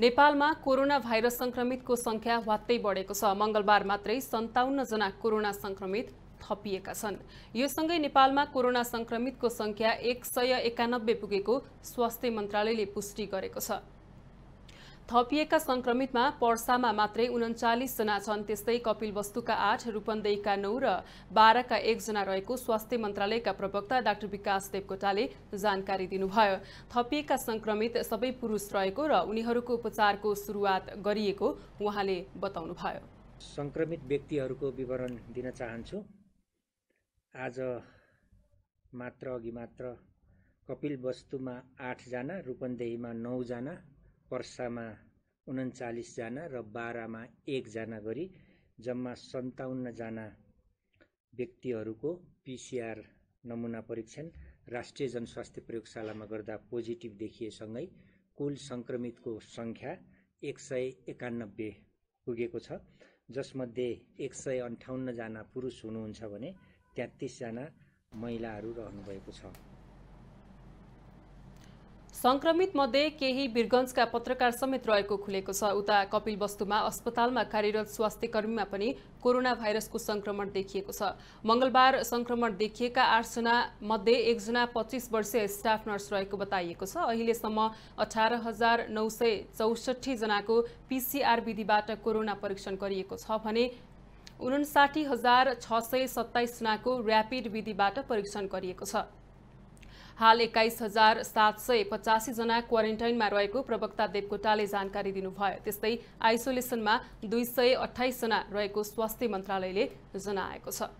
नेपालमा corona virus संक्रमितको संख्या वात्तै बढेको छ मंगलबार मात्रै सन्ताउन्नजना कोरोना संक्रमित थपिएका छन् यो सँगै नेपालमा कोरोना संक्रमितको संख्या एक सय एकानब्बे पुगेको स्वास्थ्य मन्त्रालयले पुष्टि गरेको छ थपिएका संक्रमितमा पर्सामा मात्रै उन्चालिसजना छन् त्यस्तै कपिल वस्तुका आठ रूपन्देहीका नौ र बाह्रका एकजना रहेको स्वास्थ्य मन्त्रालयका प्रवक्ता डाक्टर विकास देवकोटाले जानकारी दिनुभयो थपिएका संक्रमित सबै पुरुष रहेको र उनीहरूको उपचारको सुरुवात गरिएको उहाँले बताउनुभयो संक्रमित व्यक्तिहरूको विवरण दिन चाहन्छु आज मात्र अघि मात्र कपिल वस्तुमा आठजना रूपन्देहीमा नौजना पर्सामा उन्चालिसजना र बाह्रमा एकजना गरी जम्मा सन्ताउन्नजना व्यक्तिहरूको पिसिआर नमुना परीक्षण राष्ट्रिय जनस्वास्थ्य प्रयोगशालामा गर्दा पोजिटिभ देखिएसँगै कुल सङ्क्रमितको सङ्ख्या एक सय एकानब्बे पुगेको छ जसमध्ये एक सय अन्ठाउन्नजना पुरुष हुनुहुन्छ भने तेत्तिसजना महिलाहरू रहनुभएको छ संक्रमित मध्ये केही वीरगंजका पत्रकार समेत रहेको खुलेको छ उता कपिल वस्तुमा अस्पतालमा कार्यरत स्वास्थ्य कर्मीमा पनि कोरोना भाइरसको संक्रमण देखिएको छ मङ्गलबार संक्रमण देखिएका आठजना मध्ये एकजना पच्चिस वर्षीय स्टाफ नर्स रहेको बताइएको छ अहिलेसम्म अठार हजार नौ सय चौसठीजनाको पिसिआर विधिबाट कोरोना परीक्षण गरिएको छ भने उन्साठी हजार छ सय सत्ताइसजनाको ऱ्यापिड विधिबाट परीक्षण गरिएको छ हाल एक्काइस हजार सात सय पचासीजना क्वारेन्टाइनमा रहेको प्रवक्ता देवकोटाले जानकारी दिनुभयो त्यस्तै आइसोलेसनमा दुई सय अठाइसजना रहेको स्वास्थ्य मन्त्रालयले जनाएको छ